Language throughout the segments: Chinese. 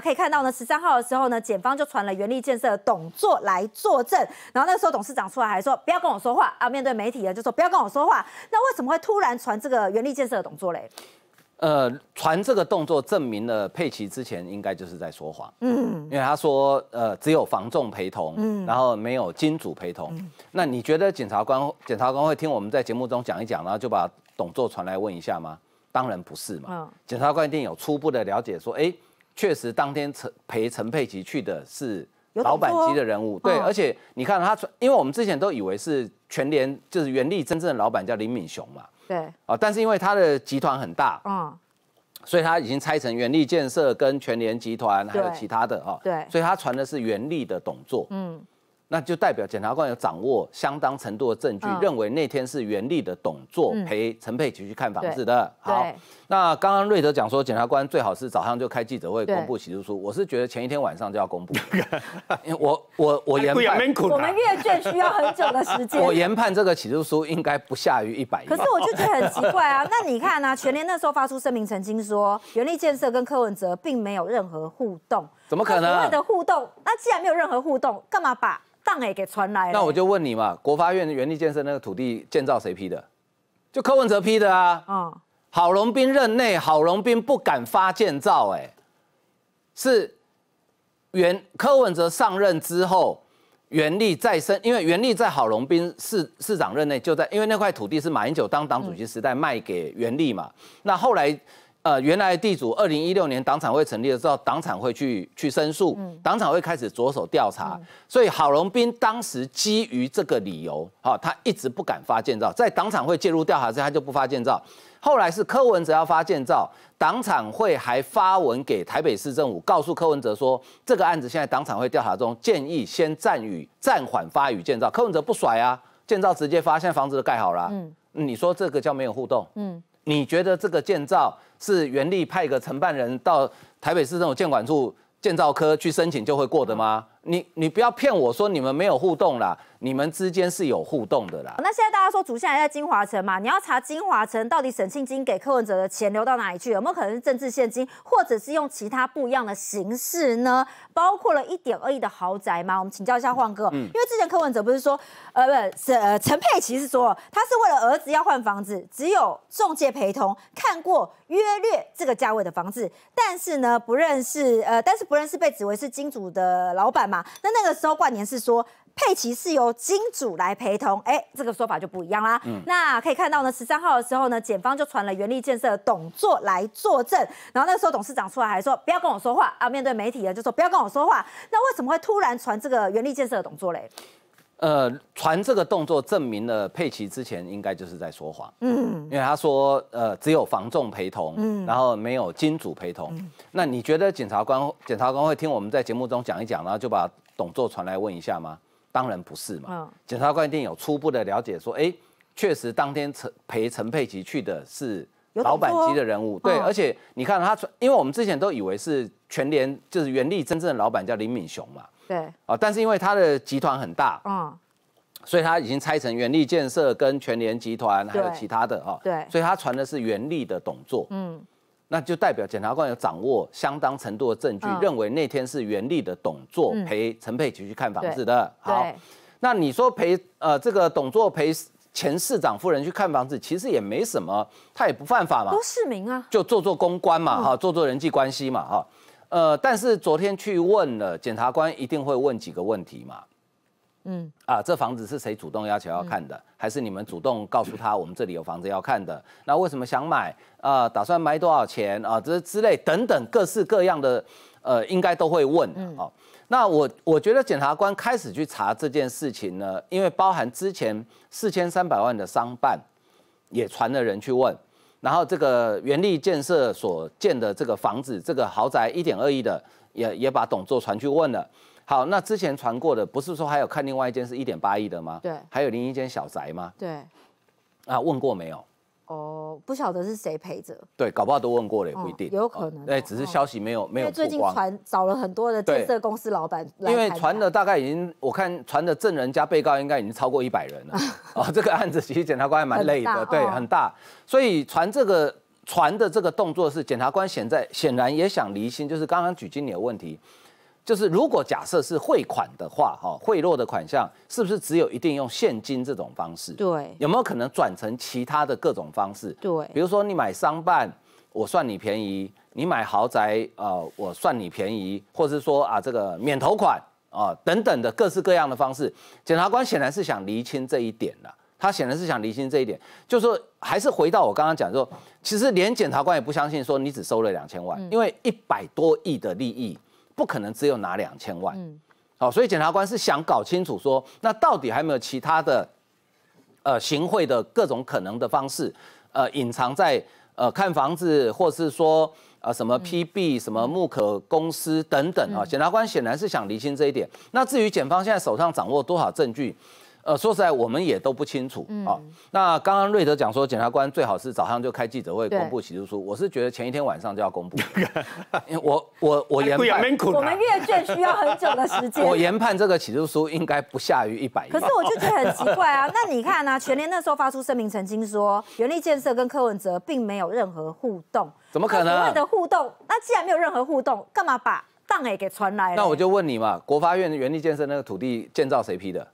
可以看到呢，十三号的时候呢，检方就传了原力建设董座来作证。然后那时候董事长出来还说不要跟我说话啊，面对媒体呢就说不要跟我说话。那为什么会突然传这个原力建设董座嘞？呃，传这个动作证明了佩奇之前应该就是在说谎。嗯，因为他说呃只有房仲陪同，嗯，然后没有金主陪同。那你觉得检察官检察官会听我们在节目中讲一讲，然后就把董座传来问一下吗？当然不是嘛，检察官一定有初步的了解，说哎。确实，当天陈陪陈佩琪去的是老板级的人物，对，而且你看他传，因为我们之前都以为是全联就是原力真正的老板叫林敏雄嘛，对，啊，但是因为他的集团很大，嗯，所以他已经拆成原力建设跟全联集团，还有其他的哈，对，所以他传的是原力的董座，嗯。那就代表检察官有掌握相当程度的证据，认为那天是袁立的董座陪陈佩琪去看房子的。好，那刚刚瑞德讲说，检察官最好是早上就开记者会公布起诉书。我是觉得前一天晚上就要公布。我我我研判，我们阅卷需要很久的时间。我研判这个起诉书应该不下于一百页。可是我就觉得很奇怪啊，那你看啊，全联那时候发出声明曾经说，原力建设跟柯文哲并没有任何互动。怎么可能的互动？那既然没有任何互动，干嘛把档案给传来那我就问你嘛，国发院原力建设那个土地建造谁批的？就柯文哲批的啊。啊。郝龙斌任内，郝龙斌不敢发建造哎，是原柯文哲上任之后，原力再生，因为原力在郝龙斌市市长任内就在，因为那块土地是马英九当党主席时代卖给原力嘛，那后来。呃，原来地主二零一六年党产会成立了之后，党产会去去申诉，党产会开始着手调查，所以郝龙斌当时基于这个理由，好，他一直不敢发建造，在党产会介入调查之后，他就不发建造。后来是柯文哲要发建造，党产会还发文给台北市政府，告诉柯文哲说，这个案子现在党产会调查中，建议先暂予暂缓发予建造。柯文哲不甩啊，建造直接发，现在房子都盖好了。嗯，你说这个叫没有互动？嗯，你觉得这个建造？是原力派一个承办人到台北市政府建管处建造科去申请就会过的吗？你你不要骗我说你们没有互动啦，你们之间是有互动的啦。那现在大家说主线还在金华城嘛？你要查金华城到底沈庆金给柯文哲的钱流到哪里去？有没有可能是政治现金，或者是用其他不一样的形式呢？包括了一点二亿的豪宅吗？我们请教一下焕哥，嗯、因为之前柯文哲不是说，呃，不是呃，陈佩琪是说他是为了儿子要换房子，只有中介陪同看过约略这个价位的房子，但是呢不认识呃，但是不认识被指为是金主的老板嘛？那那个时候，冠年是说佩奇是由金主来陪同，哎，这个说法就不一样啦。那可以看到呢，十三号的时候呢，检方就传了原力建设董座来作证，然后那时候董事长出来还说不要跟我说话，啊，面对媒体呢就说不要跟我说话。那为什么会突然传这个原力建设的董座嘞？呃，传这个动作证明了佩奇之前应该就是在说谎，嗯，因为他说，呃，只有房仲陪同，然后没有金主陪同。那你觉得检察官，检察官会听我们在节目中讲一讲，然后就把董作传来问一下吗？当然不是嘛，检察官一定有初步的了解，说，哎，确实当天陈陪陈佩奇去的是老板级的人物，对，而且你看他传，因为我们之前都以为是全联就是原立真正的老板叫林敏雄嘛。对，啊，但是因为他的集团很大，嗯，所以他已经拆成原力建设跟全联集团，还有其他的，哈，对，所以他传的是原力的董座，嗯，那就代表检察官有掌握相当程度的证据，认为那天是原力的董座陪陈佩琪去看房子的。好，那你说陪呃这个董座陪前市长夫人去看房子，其实也没什么，他也不犯法嘛，都市民啊，就做做公关嘛，哈，做做人际关系嘛，哈。呃，但是昨天去问了检察官，一定会问几个问题嘛？嗯，啊，这房子是谁主动要求要看的，还是你们主动告诉他我们这里有房子要看的？那为什么想买？啊，打算买多少钱？啊，这之类等等各式各样的，呃，应该都会问。哦，那我我觉得检察官开始去查这件事情呢，因为包含之前四千三百万的商办也传了人去问。然后这个原力建设所建的这个房子，这个豪宅一点二亿的，也也把董座传去问了。好，那之前传过的不是说还有看另外一间是一点八亿的吗？对，还有另一间小宅吗？对，啊，问过没有？不晓得是谁陪着，对，搞不好都问过了，不一定，有可能，哎，只是消息没有没有。因为最近传找了很多的建设公司老板，因为传的大概已经，我看传的证人加被告应该已经超过一百人了。哦，这个案子其实检察官还蛮累的，对，很大，所以传这个传的这个动作是检察官现在显然也想离心，就是刚刚举经理的问题。就是如果假设是汇款的话，哈，汇落的款项是不是只有一定用现金这种方式？对，有没有可能转成其他的各种方式？对，比如说你买商办，我算你便宜；你买豪宅，呃，我算你便宜，或者是说啊，这个免头款啊等等的各式各样的方式。检察官显然是想厘清这一点了，他显然是想厘清这一点，就是说还是回到我刚刚讲说，其实连检察官也不相信说你只收了两千万，因为一百多亿的利益。不可能只有拿两千万，嗯，好，所以检察官是想搞清楚说，那到底还没有其他的，呃，行贿的各种可能的方式，呃，隐藏在呃看房子，或是说呃什么 PB 什么木可公司等等啊，检察官显然是想厘清这一点。那至于检方现在手上掌握多少证据？呃，说实在，我们也都不清楚啊。那刚刚瑞德讲说，检察官最好是早上就开记者会公布起诉书。我是觉得前一天晚上就要公布。我我我研判，我们阅卷需要很久的时间。我研判这个起诉书应该不下于一百。可是我就觉得很奇怪啊。那你看啊，全联那时候发出声明，曾经说原力建设跟柯文哲并没有任何互动。怎么可能？所谓的互动，那既然没有任何互动，干嘛把档案给传来？那我就问你嘛，国发院原力建设那个土地建造谁批的？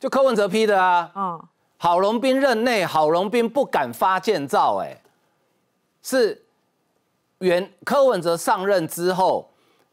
就柯文哲批的啊，郝龙斌任内，郝龙斌不敢发建造，哎，是原柯文哲上任之后，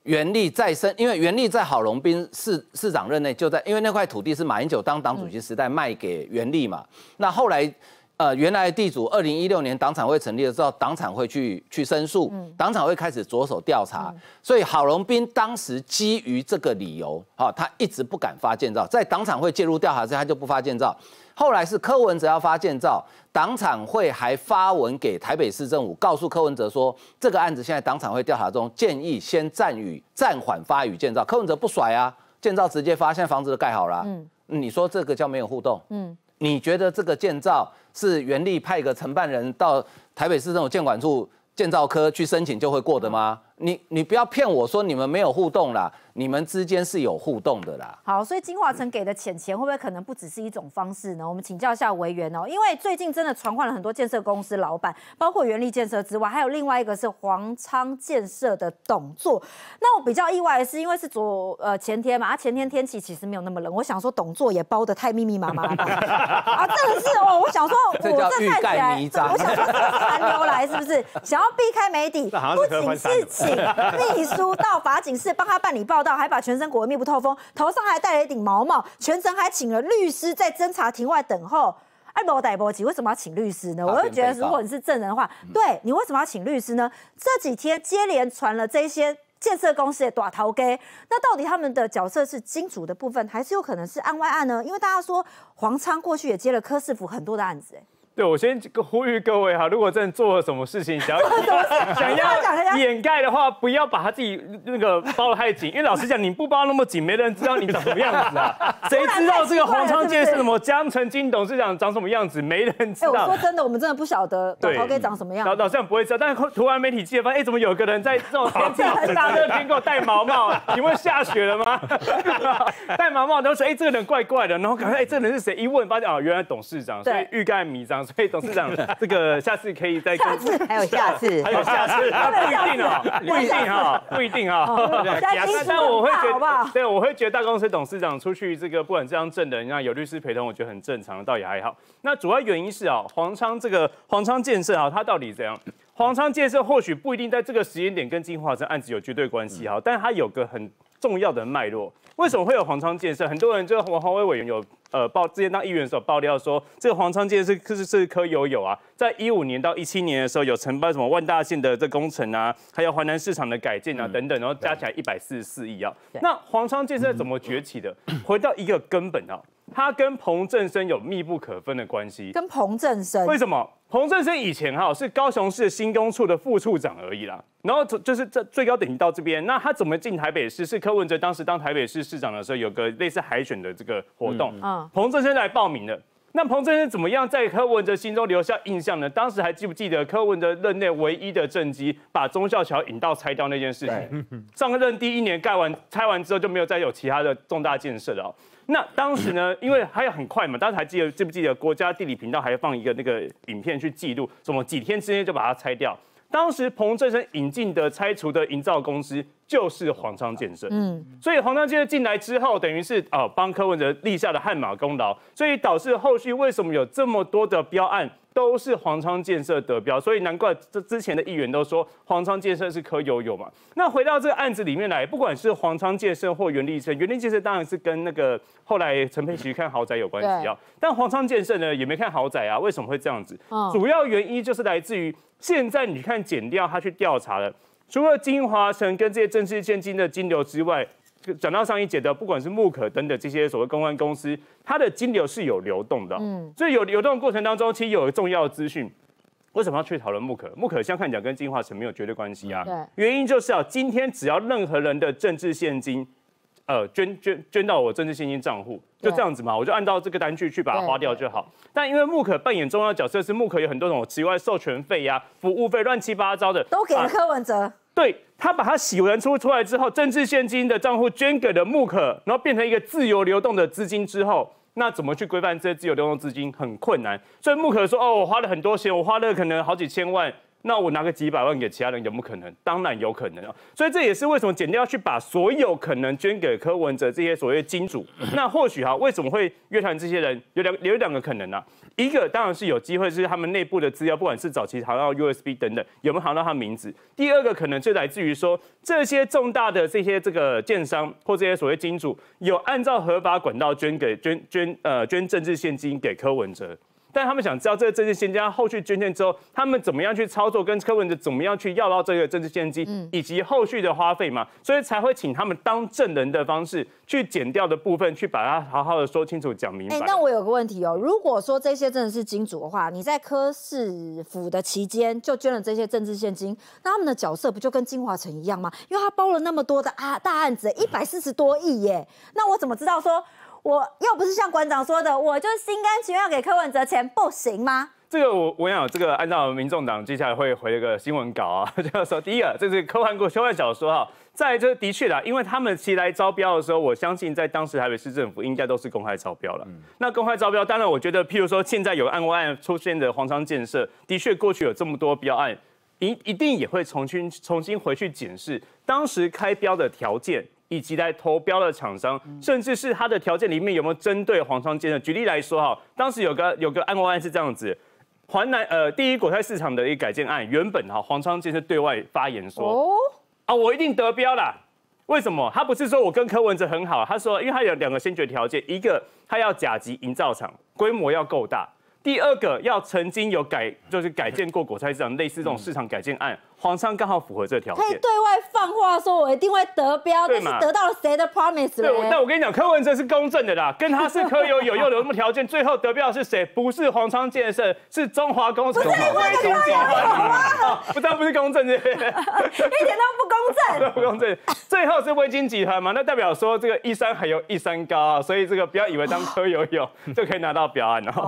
袁立再生，因为袁立在郝龙斌市市长任内就在，因为那块土地是马英九当党主席时代卖给袁立嘛，那后来。呃，原来地主二零一六年党产会成立了之后，党产会去去申诉，党产会开始着手调查，所以郝龙斌当时基于这个理由，好，他一直不敢发建造，在党产会介入调查之时，他就不发建造。后来是柯文哲要发建造，党产会还发文给台北市政府，告诉柯文哲说，这个案子现在党产会调查中，建议先暂予暂缓发予建造。柯文哲不甩啊，建造直接发，现在房子都盖好了。嗯，你说这个叫没有互动？嗯，你觉得这个建造？是原力派个承办人到台北市政府建管处建造科去申请就会过的吗？你你不要骗我说你们没有互动啦，你们之间是有互动的啦。好，所以金华城给的钱钱会不会可能不只是一种方式呢？我们请教一下委员哦，因为最近真的传唤了很多建设公司老板，包括原力建设之外，还有另外一个是黄昌建设的董座。那我比较意外的是，因为是昨呃前天嘛，啊前天天气其实没有那么冷，我想说董座也包的太密密麻麻的啊，真的是哦，我想说这叫欲盖弥彰，我想说是残留来是不是？想要避开媒体，不仅是。秘书到法警室帮他办理报道，还把全身裹得密不透风，头上还戴了一顶毛帽，全程还请了律师在侦查庭外等候。哎，莫呆波吉，为什么要请律师呢？我就觉得，如果你是证人的话，对你为什么要请律师呢？这几天接连传了这些建设公司的短头哥，那到底他们的角色是金主的部分，还是有可能是案外案呢？因为大家说黄昌过去也接了柯师福很多的案子，哎。对我先呼吁各位哈，如果真的做了什么事情，想要想要掩盖的话，不要把他自己那个包的太紧，因为老实讲，你不包那么紧，没人知道你长什么样子啊。谁知道这个红昌建是什么江澄金董事长长什么样子？没人知道。哎，我说真的，我们真的不晓得陶喆长什么样。老老实讲不会知道，但是突然媒体记者发现，哎，怎么有个人在这种天气大热天给我戴毛帽？请问下雪了吗？戴毛帽，都后说，哎，这个人怪怪的，然后可能哎，这人是谁？一问发现，哦，原来董事长。以欲盖弥彰。所以董事长，这个下次可以再。下次还有下次，还有下次，不一定哦，不一定哈，不一定哈。但我会觉得，对，我会觉得大公司董事长出去这个不管这样证人，像有律师陪同，我觉得很正常倒也还好。那主要原因是啊，黄昌这个黄昌建设啊，它到底怎样？黄昌建设或许不一定在这个时间点跟金化这案子有绝对关系哈，但它有个很。重要的脉络，为什么会有黄昌建设？很多人就黄黄伟委员有呃报之前当议员的时候爆料说，这个黄昌建设是是柯友有有啊，在一五年到一七年的时候有承包什么万大线的这工程啊，还有华南市场的改建啊等等，然后加起来一百四十四亿啊。那黄昌建设怎么崛起的？回到一个根本啊。他跟彭正生有密不可分的关系，跟彭正生为什么？彭正生以前哈是高雄市新工处的副处长而已啦，然后从就是这最高等级到这边，那他怎么进台北市？是柯文哲当时当台北市市长的时候，有个类似海选的这个活动，啊，彭正生来报名的。那彭正生怎么样在柯文哲心中留下印象呢？当时还记不记得柯文哲任内唯一的政绩，把忠孝桥引道拆掉那件事情？上任第一年盖完拆完之后就没有再有其他的重大建设了。那当时呢，因为还很快嘛，当时还记得记不记得国家地理频道还放一个那个影片去记录，什么几天之内就把它拆掉？当时彭正生引进的拆除的营造公司。就是黄昌建设，嗯，所以黄昌建设进来之后，等于是啊帮柯文哲立下了汗马功劳，所以导致后续为什么有这么多的标案都是黄昌建设得标，所以难怪这之前的议员都说黄昌建设是柯有有嘛。那回到这个案子里面来，不管是黄昌建设或袁立建袁立建设当然是跟那个后来陈佩琪看豪宅有关系啊，但黄昌建设呢也没看豪宅啊，为什么会这样子？主要原因就是来自于现在你看减掉他去调查了。除了金华城跟这些政治现金的金流之外，讲到上一节的，不管是慕可等等这些所谓公关公司，它的金流是有流动的。嗯，所以有流动过程当中，其实有个重要的资讯，为什么要去讨论慕可？慕可相看讲跟金华城没有绝对关系啊。对，原因就是啊，今天只要任何人的政治现金。呃，捐捐捐到我政治现金账户，就这样子嘛，我就按照这个单据去把它花掉就好。但因为穆可扮演重要角色，是穆可有很多种此外授权费呀、服务费乱七八糟的，都给了柯文哲。对他把他洗完出出来之后，政治现金的账户捐给了穆可，然后变成一个自由流动的资金之后，那怎么去规范这些自由流动资金很困难。所以穆可说，哦，我花了很多钱，我花了可能好几千万。那我拿个几百万给其他人有没有可能？当然有可能啊，所以这也是为什么剪掉要去把所有可能捐给柯文哲这些所谓金主。那或许哈，为什么会约谈这些人有两有两个可能呢？一个当然是有机会，是他们内部的资料，不管是早期行到 USB 等等，有没有行到他名字。第二个可能就来自于说，这些重大的这些这个建商或这些所谓金主，有按照合法管道捐给捐捐呃捐政治现金给柯文哲。但他们想知道这个政治现金，后续捐献之后，他们怎么样去操作，跟柯文哲怎么样去要到这个政治现金，以及后续的花费嘛？所以才会请他们当证人的方式，去剪掉的部分，去把它好好的说清楚、讲明白。哎，那我有个问题哦，如果说这些真的是金主的话，你在柯市府的期间就捐了这些政治现金，那他们的角色不就跟金华城一样吗？因为他包了那么多的啊大案子，一百四十多亿耶，那我怎么知道说？我又不是像馆长说的，我就心甘情愿给柯文哲钱，不行吗？这个我我想，这个按照民众党接下来会回一个新闻稿啊，就要说第一个，这是科幻国科幻小说哈，在这的确啦，因为他们其来招标的时候，我相信在当时台北市政府应该都是公开招标了。那公开招标，当然我觉得，譬如说现在有案外案出现的黄昌建设，的确过去有这么多标案，一一定也会重新重新回去检视当时开标的条件。以及在投标的厂商，甚至是他的条件里面有没有针对黄昌建的？举例来说哈，当时有个有个案是这样子，台南呃第一国泰市场的一个改建案，原本哈黄昌建是对外发言说，哦啊我一定得标啦。为什么？他不是说我跟柯文哲很好，他说因为他有两个先决条件，一个他要甲级营造厂，规模要够大。第二个要曾经有改，就是改建过果菜市场，类似这种市场改建案，黄昌刚好符合这条。可以对外放话说我一定会得标，但是得到了谁的 promise 呢？对，那我跟你讲，柯文哲是公正的啦，跟他是柯有有又有什么条件？最后得标是谁？不是黄昌建设，是中华工程。不是你忘记柯有有不但不是公正的，一点都不公正。不公正，最后是微金集团嘛，那代表说这个一山还有一山高啊，所以这个不要以为当柯有有就可以拿到标案，了、后。